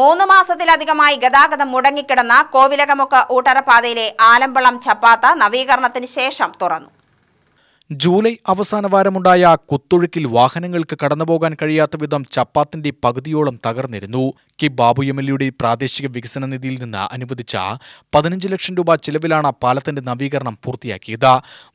മൂന്ന് മാസത്തിലധികമായി ഗതാഗതം മുടങ്ങിക്കിടന്ന കോവിലകമുക്ക് ഊട്ടറപ്പാതയിലെ ആലമ്പളം ചപ്പാത്ത നവീകരണത്തിന് ശേഷം തുറന്നു ജൂലൈ അവസാന വാരമുണ്ടായ കുത്തൊഴുക്കിൽ വാഹനങ്ങൾക്ക് കടന്നുപോകാൻ കഴിയാത്ത വിധം ചപ്പാത്തിന്റെ പകുതിയോളം തകർന്നിരുന്നു കെ ബാബു എം എൽ പ്രാദേശിക വികസന നിധിയിൽ നിന്ന് അനുവദിച്ച പതിനഞ്ച് ലക്ഷം രൂപ ചെലവിലാണ് പാലത്തിന്റെ നവീകരണം പൂർത്തിയാക്കിയത്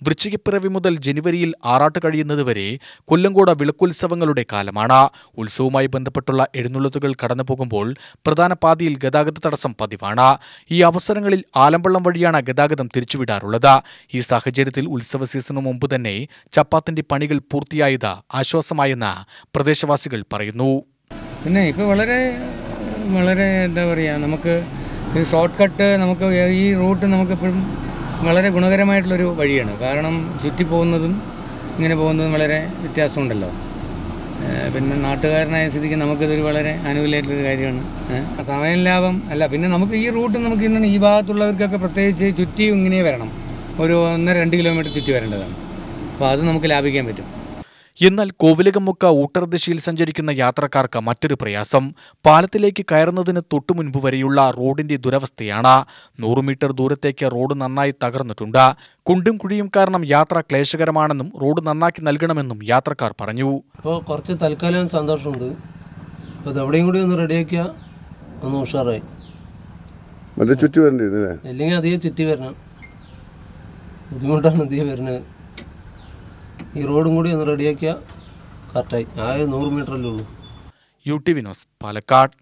വൃശ്ചികപ്പിറവി മുതൽ ജനുവരിയിൽ ആറാട്ട് കഴിയുന്നതുവരെ കൊല്ലങ്കോട് വിളക്കുത്സവങ്ങളുടെ കാലമാണ് ഉത്സവവുമായി ബന്ധപ്പെട്ടുള്ള എഴുന്നള്ളത്തുകൾ കടന്നുപോകുമ്പോൾ പ്രധാന പാതിയിൽ ഗതാഗത തടസ്സം പതിവാണ് ഈ അവസരങ്ങളിൽ ആലമ്പള്ളം വഴിയാണ് ഗതാഗതം തിരിച്ചുവിടാറുള്ളത് ഈ സാഹചര്യത്തിൽ ഉത്സവ സീസണു മുമ്പ് തന്നെ തന്നെ ചപ്പാത്തിന്റെ പണികൾ പൂർത്തിയായത് ആശ്വാസമായെന്ന് പ്രദേശവാസികൾ പറയുന്നു പിന്നെ ഇപ്പോൾ വളരെ വളരെ എന്താ പറയുക നമുക്ക് ഷോർട്ട് കട്ട് നമുക്ക് ഈ റൂട്ട് നമുക്ക് എപ്പോഴും വളരെ ഗുണകരമായിട്ടുള്ളൊരു വഴിയാണ് കാരണം ചുറ്റി പോകുന്നതും ഇങ്ങനെ പോകുന്നതും വളരെ വ്യത്യാസമുണ്ടല്ലോ പിന്നെ നാട്ടുകാരനായ സ്ഥിതിക്ക് നമുക്കിതൊരു വളരെ അനുകൂലമായിട്ടൊരു കാര്യമാണ് സമയം ലാഭം അല്ല പിന്നെ നമുക്ക് ഈ റൂട്ട് നമുക്ക് ഇന്ന് ഈ ഭാഗത്തുള്ളവർക്കൊക്കെ പ്രത്യേകിച്ച് ചുറ്റി ഇങ്ങനെ വരണം ഒരു ഒന്നര രണ്ട് കിലോമീറ്റർ ചുറ്റി വരേണ്ടതാണ് അപ്പോൾ അത് നമുക്ക് ലാഭിക്കാൻ പറ്റും എന്നാൽ കോവിലകമുക്ക ഊട്ടർ ദിശയിൽ സഞ്ചരിക്കുന്ന യാത്രക്കാർക്ക് മറ്റൊരു പ്രയാസം പാലത്തിലേക്ക് കയറുന്നതിന് തൊട്ടു മുൻപ് വരെയുള്ള റോഡിന്റെ ദുരവസ്ഥയാണ് നൂറ് മീറ്റർ ദൂരത്തേക്ക് റോഡ് നന്നായി തകർന്നിട്ടുണ്ട് കുണ്ടും കുഴിയും കാരണം യാത്ര ക്ലേശകരമാണെന്നും റോഡ് നന്നാക്കി നൽകണമെന്നും യാത്രക്കാർ പറഞ്ഞു ഇപ്പോൾ കുറച്ച് തൽക്കാലം സന്തോഷമുണ്ട് അപ്പോൾ എവിടെയും കൂടി ഒന്ന് റെഡിയാക്കുക ഒന്ന് ഉഷാറായി അല്ലെങ്കിൽ അധികം ചുറ്റി വരണം ബുദ്ധിമുട്ടാണ് അധികം വരുന്നത് ഈ റോഡും കൂടി ഒന്ന് റെഡിയാക്കിയാൽ കറക്റ്റായി ആയ നൂറ് മീറ്ററല്ലേ ഉള്ളൂ യു ടി വിനോസ് പാലക്കാട്